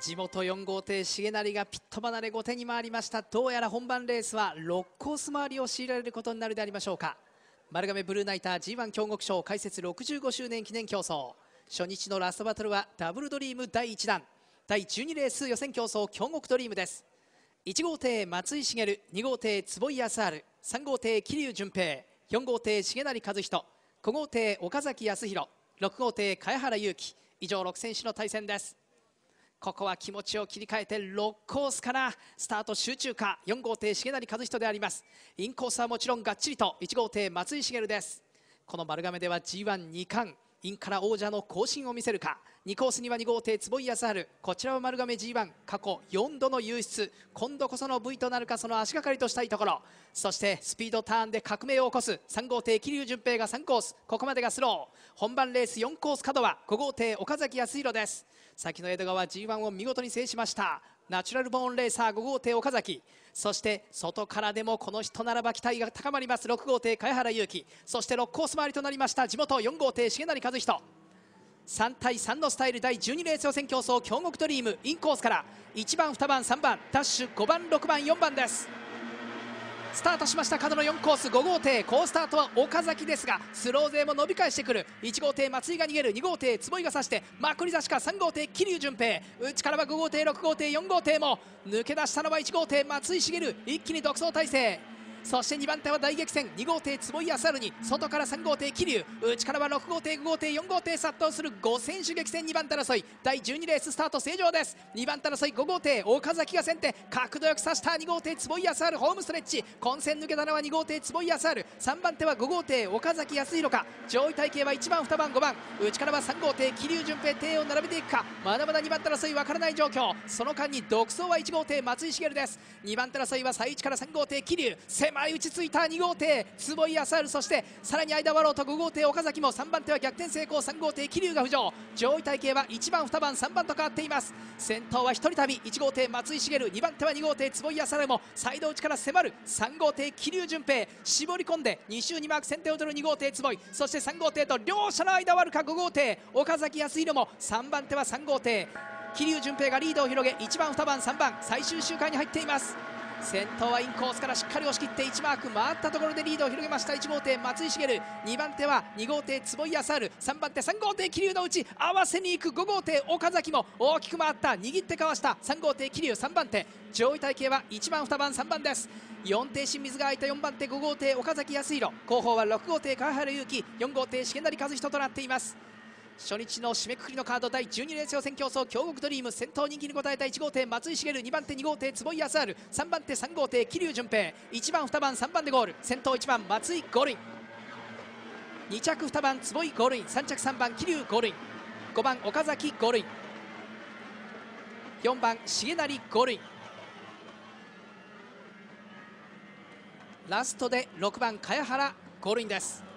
地元4号艇重成がピット離れ後手に回りましたどうやら本番レースは6コース回りを強いられることになるでありましょうか丸亀ブルーナイター G1 京極賞開設65周年記念競争初日のラストバトルはダブルドリーム第1弾第12レース予選競争京極ドリームです1号艇松井茂2号艇坪井康晴3号艇桐生純平4号艇重成和人5号艇岡崎康弘6号艇茅原裕樹以上6選手の対戦ですここは気持ちを切り替えて6コースからスタート集中か4号艇重成和人でありますインコースはもちろんがっちりと1号艇松井茂ですこの丸亀では G12 冠インから王者の更新を見せるか2コースには2号艇坪井康晴こちらは丸亀 G1 過去4度の優出今度こその V となるかその足がかりとしたいところそしてスピードターンで革命を起こす3号艇桐生淳平が3コースここまでがスロー本番レース4コース角は5号艇岡崎康弘です先の江戸川 G1 を見事に制しましたナチュラルボーンレーサー5号艇岡崎そして外からでもこの人ならば期待が高まります6号艇萱原祐希そして6コース回りとなりました地元4号艇重成和人3対3のスタイル第12レース予選競争京極ドリームインコースから1番2番3番ダッシュ5番6番4番ですスタートしました角の4コース5号艇好スタートは岡崎ですがスロー勢も伸び返してくる1号艇松井が逃げる2号艇坪井が指してまくり差しか3号艇桐生順平内からは5号艇6号艇4号艇も抜け出したのは1号艇松井茂一気に独走態勢そして2番手は大激戦2号艇坪井康晴に外から3号艇桐生内からは6号艇5号艇4号艇殺到する5選手激戦2番手争い第12レーススタート正常です2番手争い5号艇岡崎が先手角度よく刺した2号艇坪井康晴ホームストレッチ混戦抜けたのは2号艇坪井康晴3番手は5号艇岡崎康弘か上位体系は1番2番5番内からは3号艇桐生順平艇を並べていくかまだまだ2番手争い分からない状況その間に独走は1号艇松井茂です2番手争いは最一から3号艇桐生手前打ちついた2号艇坪井康晴そしてさらに間割ろうと5号艇岡崎も3番手は逆転成功3号艇桐生が浮上上位体系は1番2番3番と変わっています先頭は1人旅1号艇松井茂2番手は2号艇坪井康晴もサイド内から迫る3号艇桐生純平絞り込んで2周2マーク先手を取る2号艇坪井そして3号艇と両者の間割るか5号艇岡崎康弘も3番手は3号艇桐生純平がリードを広げ1番2番3番最終周回に入っています先頭はインコースからしっかり押し切って1マーク回ったところでリードを広げました1号艇松井茂2番手は2号艇坪井康晴3番手3号艇桐生のうち合わせにいく5号艇岡崎も大きく回った握ってかわした3号艇桐生3番手上位体系は1番2番3番です4艇清水が空いた4番手5号艇岡崎康弘後方は6号艇川原勇輝4号艇重成和人となっています初日の締めくくりのカード第12レース予選競争京極ドリーム先頭人気に応えた1号艇松井茂2番手2号艇坪井康晴3番手3号艇桐生純平1番2番3番でゴール先頭1番松井ゴールイン2着2番坪井ゴールイン3着3番桐生ゴールイン5番岡崎ゴールイン4番重成ゴールインラストで6番茅原ゴールインです